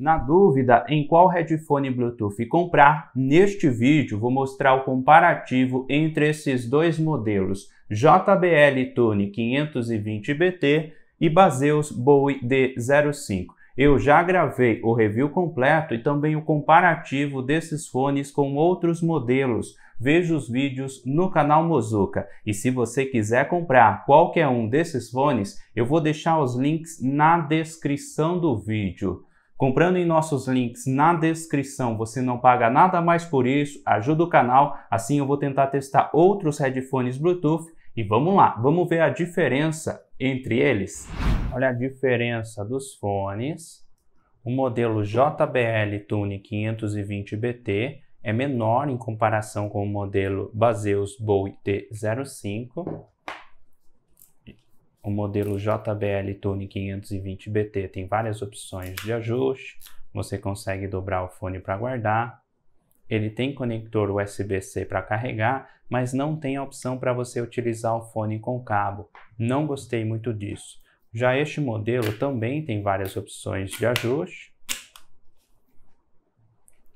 Na dúvida em qual headphone Bluetooth comprar, neste vídeo vou mostrar o comparativo entre esses dois modelos, JBL Tune 520BT e Baseus Bowie D05. Eu já gravei o review completo e também o comparativo desses fones com outros modelos. Veja os vídeos no canal Mozuka. E se você quiser comprar qualquer um desses fones, eu vou deixar os links na descrição do vídeo. Comprando em nossos links na descrição, você não paga nada mais por isso, ajuda o canal, assim eu vou tentar testar outros headphones Bluetooth e vamos lá, vamos ver a diferença entre eles. Olha a diferença dos fones. O modelo JBL Tune 520BT é menor em comparação com o modelo Baseus Bowie T05. O modelo JBL Tune 520BT tem várias opções de ajuste. Você consegue dobrar o fone para guardar. Ele tem conector USB-C para carregar, mas não tem a opção para você utilizar o fone com cabo. Não gostei muito disso. Já este modelo também tem várias opções de ajuste.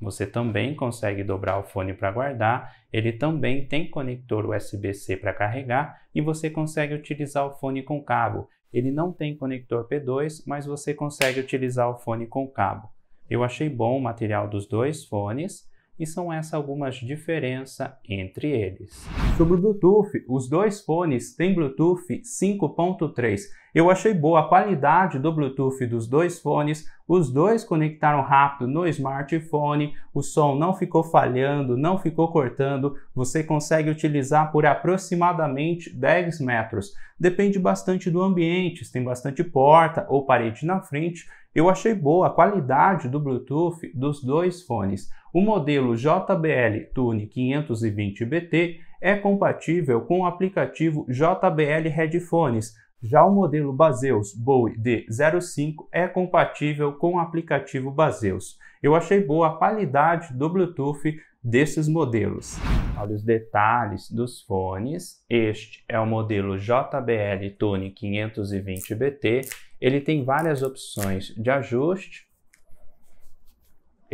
Você também consegue dobrar o fone para guardar, ele também tem conector USB-C para carregar e você consegue utilizar o fone com cabo. Ele não tem conector P2, mas você consegue utilizar o fone com cabo. Eu achei bom o material dos dois fones e são essas algumas diferenças entre eles. Sobre o Bluetooth, os dois fones têm Bluetooth 5.3. Eu achei boa a qualidade do Bluetooth dos dois fones, os dois conectaram rápido no smartphone, o som não ficou falhando, não ficou cortando, você consegue utilizar por aproximadamente 10 metros. Depende bastante do ambiente, se tem bastante porta ou parede na frente, eu achei boa a qualidade do Bluetooth dos dois fones. O modelo JBL Tune 520BT é compatível com o aplicativo JBL Headphones. Já o modelo Baseus Bowie D05 é compatível com o aplicativo Baseus. Eu achei boa a qualidade do Bluetooth desses modelos. Olha os detalhes dos fones. Este é o modelo JBL Tone 520BT. Ele tem várias opções de ajuste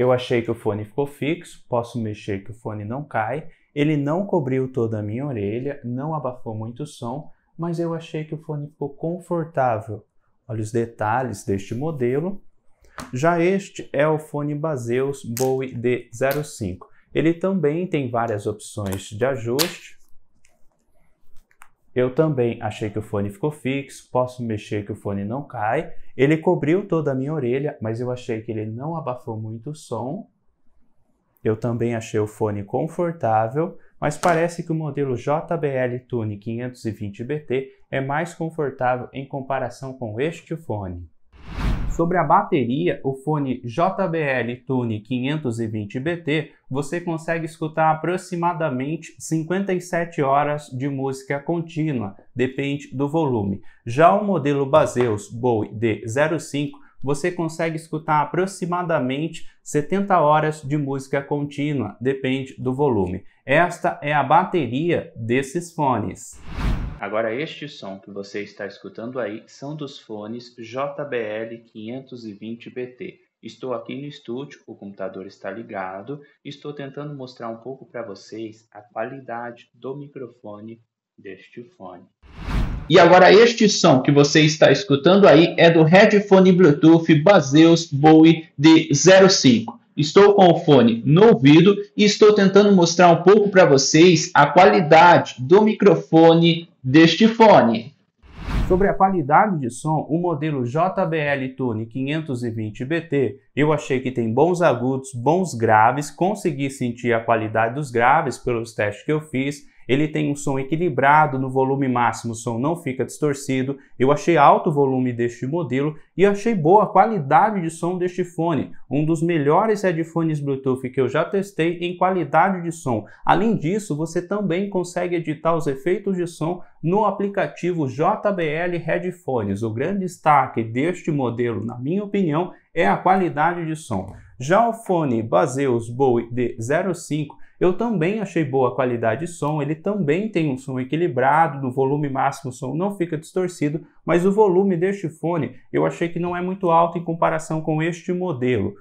eu achei que o fone ficou fixo, posso mexer que o fone não cai. Ele não cobriu toda a minha orelha, não abafou muito o som, mas eu achei que o fone ficou confortável. Olha os detalhes deste modelo. Já este é o fone Baseus Bowie D05. Ele também tem várias opções de ajuste, eu também achei que o fone ficou fixo, posso mexer que o fone não cai. Ele cobriu toda a minha orelha, mas eu achei que ele não abafou muito o som. Eu também achei o fone confortável, mas parece que o modelo JBL Tune 520BT é mais confortável em comparação com este fone. Sobre a bateria, o fone JBL Tune 520BT você consegue escutar aproximadamente 57 horas de música contínua, depende do volume. Já o modelo Baseus Bowie D05 você consegue escutar aproximadamente 70 horas de música contínua, depende do volume. Esta é a bateria desses fones. Agora, este som que você está escutando aí são dos fones JBL520BT. Estou aqui no estúdio, o computador está ligado, estou tentando mostrar um pouco para vocês a qualidade do microfone deste fone. E agora este som que você está escutando aí é do headphone Bluetooth Baseus Bowie D05. Estou com o fone no ouvido e estou tentando mostrar um pouco para vocês a qualidade do microfone deste fone. Sobre a qualidade de som, o modelo JBL Tune 520BT eu achei que tem bons agudos, bons graves, consegui sentir a qualidade dos graves pelos testes que eu fiz, ele tem um som equilibrado no volume máximo, o som não fica distorcido. Eu achei alto o volume deste modelo e achei boa a qualidade de som deste fone, um dos melhores headphones Bluetooth que eu já testei em qualidade de som. Além disso, você também consegue editar os efeitos de som no aplicativo JBL Headphones. O grande destaque deste modelo, na minha opinião, é a qualidade de som. Já o fone Baseus Bowie D05 eu também achei boa a qualidade de som, ele também tem um som equilibrado, No volume máximo o som não fica distorcido, mas o volume deste fone eu achei que não é muito alto em comparação com este modelo.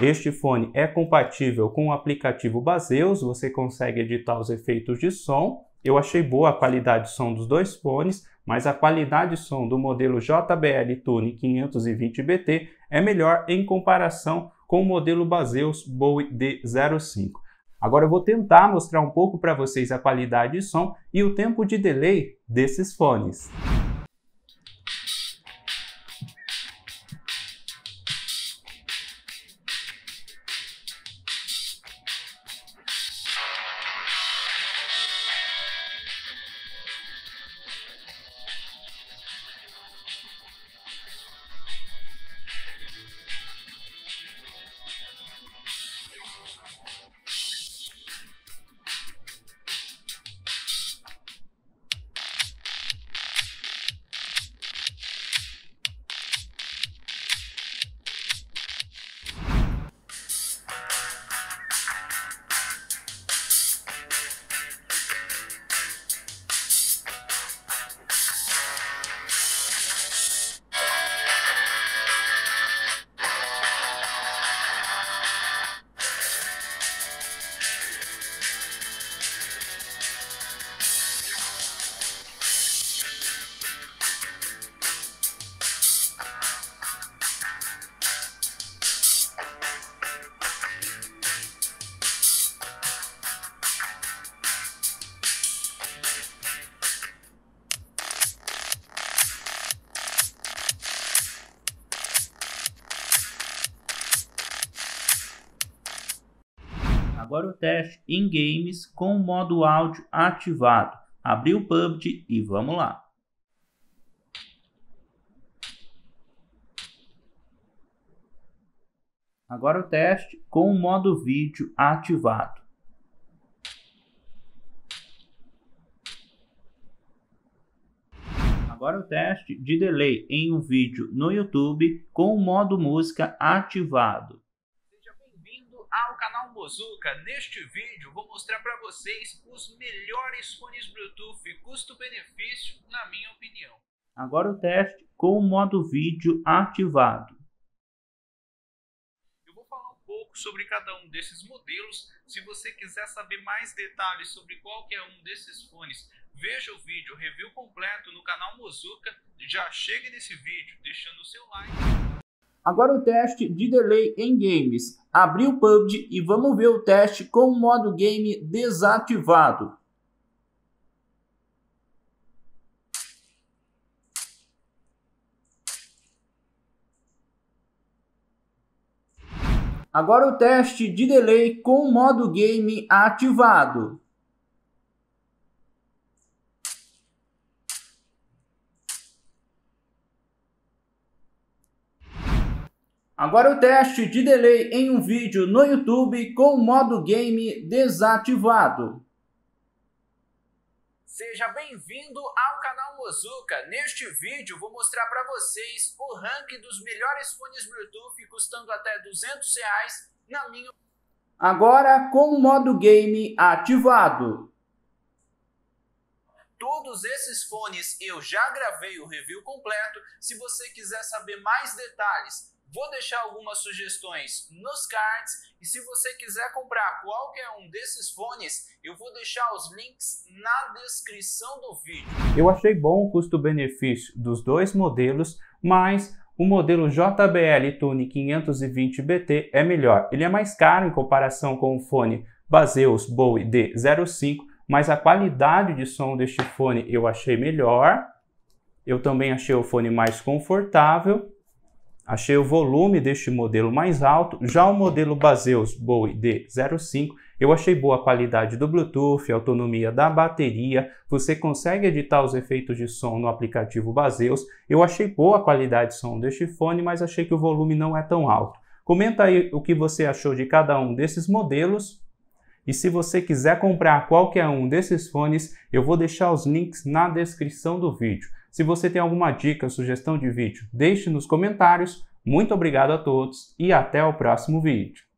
Este fone é compatível com o aplicativo Baseus, você consegue editar os efeitos de som. Eu achei boa a qualidade de som dos dois fones, mas a qualidade de som do modelo JBL Tune 520BT é melhor em comparação com o modelo Baseus Bowie D05. Agora eu vou tentar mostrar um pouco para vocês a qualidade de som e o tempo de delay desses fones. agora o teste em games com o modo áudio ativado. Abri o PUBG e vamos lá. Agora o teste com o modo vídeo ativado. Agora o teste de delay em um vídeo no YouTube com o modo música ativado. Pozuka, neste vídeo vou mostrar para vocês os melhores fones Bluetooth custo-benefício, na minha opinião. Agora o teste com o modo vídeo ativado. Eu vou falar um pouco sobre cada um desses modelos. Se você quiser saber mais detalhes sobre qualquer um desses fones, veja o vídeo review completo no canal Mozuka. Já chegue nesse vídeo deixando o seu like. Agora o teste de delay em games. Abri o PUBG e vamos ver o teste com o modo game desativado. Agora o teste de delay com o modo game ativado. Agora o teste de delay em um vídeo no YouTube com o modo game desativado. Seja bem-vindo ao canal Mozuka. Neste vídeo vou mostrar para vocês o ranking dos melhores fones Bluetooth custando até 200 reais na minha... Agora com o modo game ativado. Todos esses fones eu já gravei o review completo. Se você quiser saber mais detalhes Vou deixar algumas sugestões nos cards e se você quiser comprar qualquer um desses fones, eu vou deixar os links na descrição do vídeo. Eu achei bom o custo-benefício dos dois modelos, mas o modelo JBL Tune 520BT é melhor. Ele é mais caro em comparação com o fone Baseus Bowie D05, mas a qualidade de som deste fone eu achei melhor. Eu também achei o fone mais confortável Achei o volume deste modelo mais alto, já o modelo Baseus Bowie D05 eu achei boa a qualidade do Bluetooth, a autonomia da bateria, você consegue editar os efeitos de som no aplicativo Baseus. Eu achei boa a qualidade de som deste fone, mas achei que o volume não é tão alto. Comenta aí o que você achou de cada um desses modelos. E se você quiser comprar qualquer um desses fones, eu vou deixar os links na descrição do vídeo. Se você tem alguma dica, sugestão de vídeo, deixe nos comentários. Muito obrigado a todos e até o próximo vídeo.